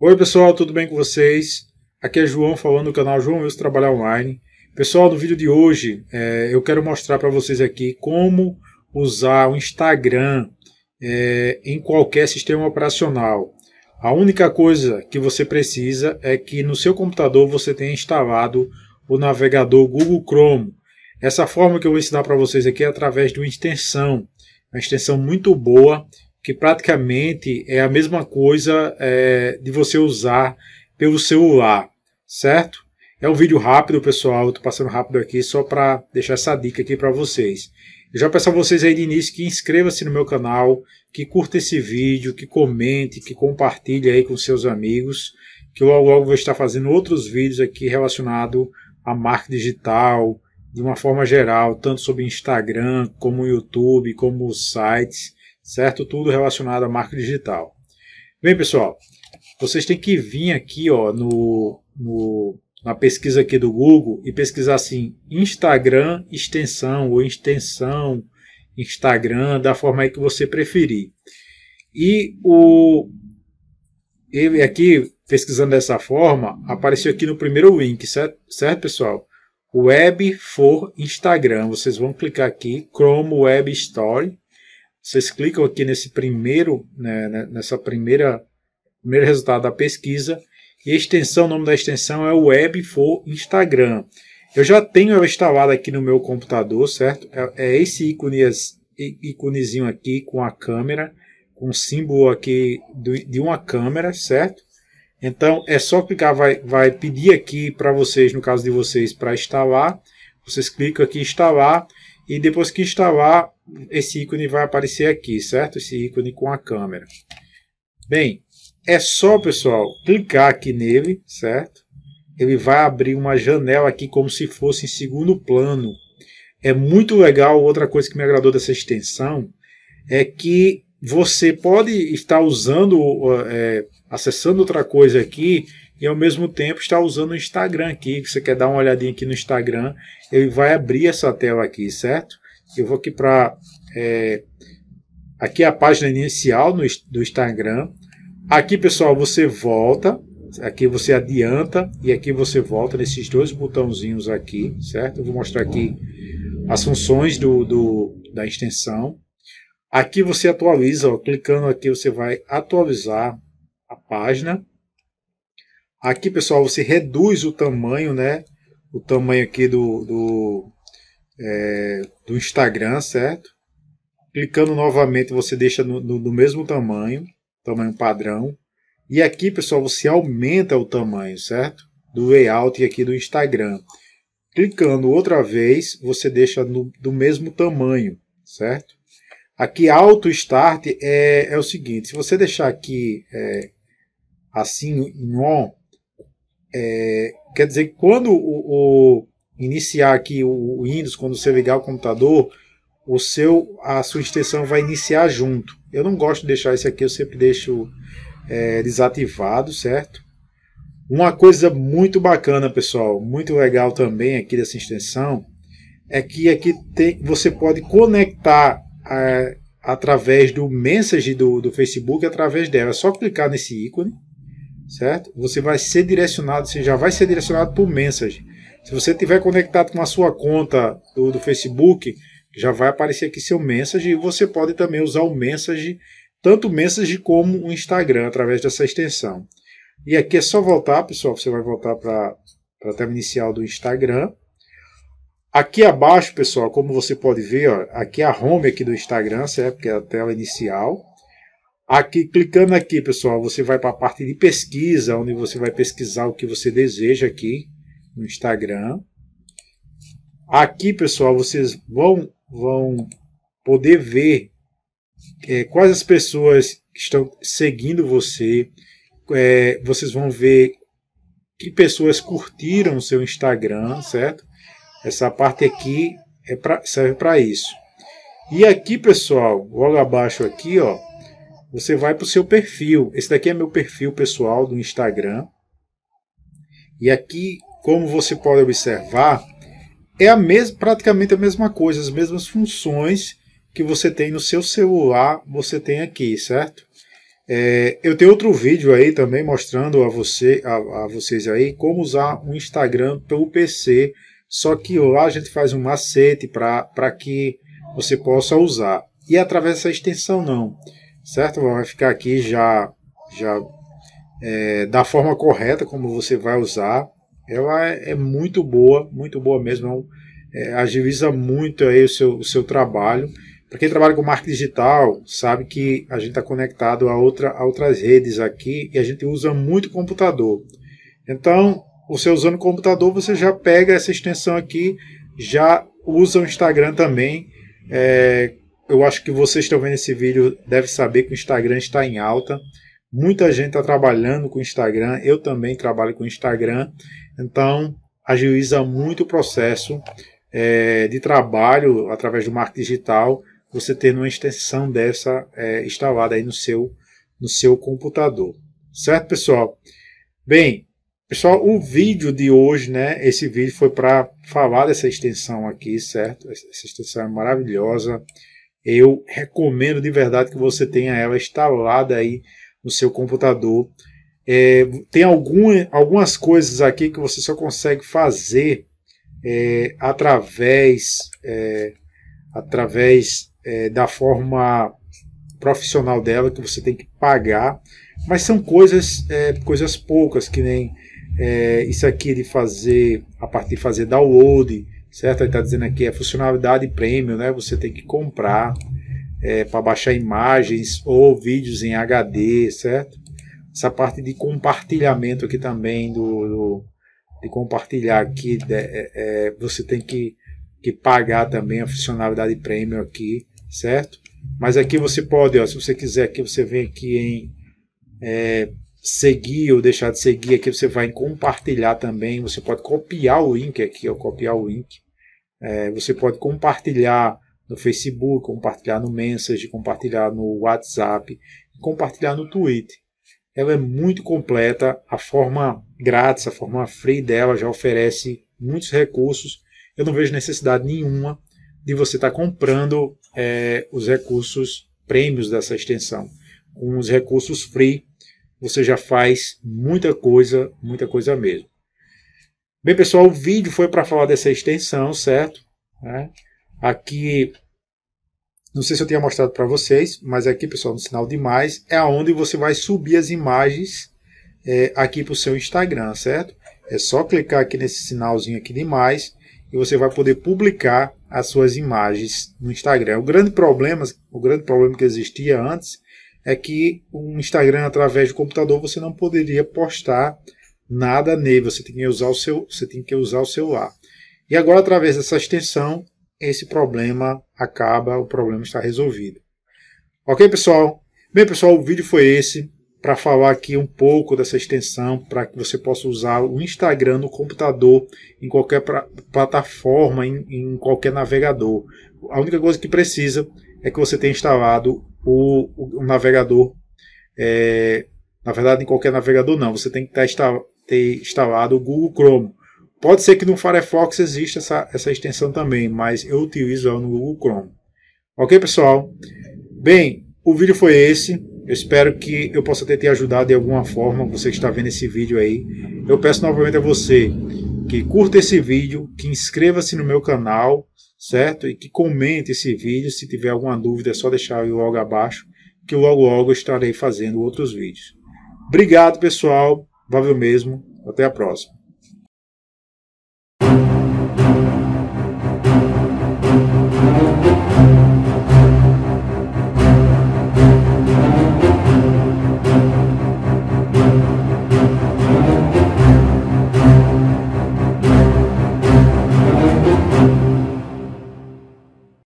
Oi pessoal, tudo bem com vocês? Aqui é João falando do canal João Wilson Trabalhar Online. Pessoal, no vídeo de hoje é, eu quero mostrar para vocês aqui como usar o Instagram é, em qualquer sistema operacional. A única coisa que você precisa é que no seu computador você tenha instalado o navegador Google Chrome. Essa forma que eu vou ensinar para vocês aqui é através de uma extensão, uma extensão muito boa que praticamente é a mesma coisa é, de você usar pelo celular, certo? É um vídeo rápido, pessoal. Eu passando rápido aqui só para deixar essa dica aqui para vocês. Eu já peço a vocês aí de início que inscreva-se no meu canal, que curta esse vídeo, que comente, que compartilhe aí com seus amigos, que logo logo vou estar fazendo outros vídeos aqui relacionado à marca digital, de uma forma geral, tanto sobre Instagram, como YouTube, como sites certo? Tudo relacionado a marca digital. Bem, pessoal, vocês têm que vir aqui ó, no, no, na pesquisa aqui do Google e pesquisar assim, Instagram extensão ou extensão Instagram, da forma aí que você preferir. E o ele aqui pesquisando dessa forma, apareceu aqui no primeiro link, certo, certo pessoal? Web for Instagram. Vocês vão clicar aqui, Chrome Web Store vocês clicam aqui nesse primeiro, né, né, nessa primeira primeiro resultado da pesquisa e a extensão, o nome da extensão é Web for Instagram. Eu já tenho instalado aqui no meu computador, certo? É, é esse íconezinho aqui com a câmera, com o símbolo aqui de uma câmera, certo? Então é só clicar, vai, vai pedir aqui para vocês, no caso de vocês, para instalar. Vocês clicam aqui instalar e depois que instalar, esse ícone vai aparecer aqui, certo? Esse ícone com a câmera. Bem, é só, pessoal, clicar aqui nele, certo? Ele vai abrir uma janela aqui como se fosse em segundo plano. É muito legal, outra coisa que me agradou dessa extensão é que você pode estar usando, é, acessando outra coisa aqui e ao mesmo tempo está usando o Instagram aqui. Você quer dar uma olhadinha aqui no Instagram, ele vai abrir essa tela aqui, certo? Eu vou aqui para. É, aqui é a página inicial no, do Instagram. Aqui, pessoal, você volta. Aqui você adianta e aqui você volta nesses dois botãozinhos aqui, certo? Eu vou mostrar aqui as funções do, do da extensão. Aqui você atualiza, ó, clicando aqui você vai atualizar a página. Aqui, pessoal, você reduz o tamanho, né? O tamanho aqui do, do é, do Instagram, certo? Clicando novamente, você deixa no, no, no mesmo tamanho, tamanho padrão. E aqui, pessoal, você aumenta o tamanho, certo? Do layout aqui do Instagram. Clicando outra vez, você deixa no, do mesmo tamanho, certo? Aqui, Auto Start é, é o seguinte: se você deixar aqui é, assim, em on, é, quer dizer que quando o, o, iniciar aqui o Windows, quando você ligar o computador, o seu, a sua extensão vai iniciar junto. Eu não gosto de deixar isso aqui, eu sempre deixo é, desativado, certo? Uma coisa muito bacana, pessoal, muito legal também aqui dessa extensão, é que aqui tem, você pode conectar é, através do message do, do Facebook, através dela. É só clicar nesse ícone, certo? Você vai ser direcionado, você já vai ser direcionado por o message. Se você tiver conectado com a sua conta do, do Facebook, já vai aparecer aqui seu Message e você pode também usar o Message, tanto o Message como o Instagram, através dessa extensão. E aqui é só voltar, pessoal, você vai voltar para a tela inicial do Instagram. Aqui abaixo, pessoal, como você pode ver, ó, aqui é a home aqui do Instagram, certo? Que é a tela inicial. Aqui, clicando aqui, pessoal, você vai para a parte de pesquisa, onde você vai pesquisar o que você deseja aqui no Instagram. Aqui, pessoal, vocês vão, vão poder ver é, quais as pessoas que estão seguindo você. É, vocês vão ver que pessoas curtiram o seu Instagram, certo? Essa parte aqui é pra, serve para isso. E aqui, pessoal, logo abaixo aqui, ó, você vai para o seu perfil. Esse daqui é meu perfil pessoal do Instagram. E aqui como você pode observar, é a mesma, praticamente a mesma coisa, as mesmas funções que você tem no seu celular, você tem aqui, certo? É, eu tenho outro vídeo aí também mostrando a, você, a, a vocês aí como usar o um Instagram pelo PC, só que lá a gente faz um macete para que você possa usar. E através dessa extensão não, certo? Vai ficar aqui já, já é, da forma correta como você vai usar. Ela é, é muito boa, muito boa mesmo. É, é, agiliza muito aí o seu, o seu trabalho. Para quem trabalha com marketing digital, sabe que a gente está conectado a, outra, a outras redes aqui e a gente usa muito computador. Então, você usando computador, você já pega essa extensão aqui, já usa o Instagram também. É, eu acho que vocês estão vendo esse vídeo, deve saber que o Instagram está em alta. Muita gente está trabalhando com o Instagram, eu também trabalho com o Instagram. Então, agiliza muito o processo é, de trabalho através do marketing digital, você ter uma extensão dessa é, instalada aí no seu, no seu computador. Certo, pessoal? Bem, pessoal, o vídeo de hoje, né? Esse vídeo foi para falar dessa extensão aqui, certo? Essa extensão é maravilhosa. Eu recomendo de verdade que você tenha ela instalada aí no seu computador é, tem algum, algumas coisas aqui que você só consegue fazer é, através, é, através é, da forma profissional dela, que você tem que pagar, mas são coisas, é, coisas poucas, que nem é, isso aqui de fazer, a partir de fazer download, certo? Ele está dizendo aqui, é funcionalidade premium, né? Você tem que comprar é, para baixar imagens ou vídeos em HD, certo? essa parte de compartilhamento aqui também do, do de compartilhar aqui de, é, é, você tem que, que pagar também a funcionalidade premium aqui certo mas aqui você pode ó, se você quiser aqui você vem aqui em é, seguir ou deixar de seguir aqui você vai em compartilhar também você pode copiar o link aqui ó, copiar o link é, você pode compartilhar no Facebook compartilhar no Message compartilhar no WhatsApp compartilhar no Twitter ela é muito completa, a forma grátis, a forma free dela já oferece muitos recursos. Eu não vejo necessidade nenhuma de você estar tá comprando é, os recursos prêmios dessa extensão. Com os recursos free, você já faz muita coisa, muita coisa mesmo. Bem, pessoal, o vídeo foi para falar dessa extensão, certo? É. Aqui não sei se eu tinha mostrado para vocês, mas aqui, pessoal, no sinal de mais, é onde você vai subir as imagens é, aqui para o seu Instagram, certo? É só clicar aqui nesse sinalzinho aqui de mais e você vai poder publicar as suas imagens no Instagram. O grande problema, o grande problema que existia antes é que o Instagram através do computador você não poderia postar nada nele, você tem que usar o seu, você tinha que usar o celular. E agora através dessa extensão esse problema acaba, o problema está resolvido. Ok, pessoal? Bem, pessoal, o vídeo foi esse para falar aqui um pouco dessa extensão para que você possa usar o Instagram no computador, em qualquer plataforma, em, em, qualquer navegador. A única coisa que precisa é que você tenha instalado o, o, o navegador. É, na verdade, em qualquer navegador não, você tem que tá, ter instalado o Google Chrome. Pode ser que no Firefox exista essa, essa extensão também, mas eu utilizo ela no Google Chrome. Ok, pessoal? Bem, o vídeo foi esse. Eu espero que eu possa ter te ajudado de alguma forma, você que está vendo esse vídeo aí. Eu peço novamente a você que curta esse vídeo, que inscreva-se no meu canal, certo? E que comente esse vídeo. Se tiver alguma dúvida, é só deixar aí logo abaixo, que logo logo eu estarei fazendo outros vídeos. Obrigado, pessoal. Valeu mesmo. Até a próxima.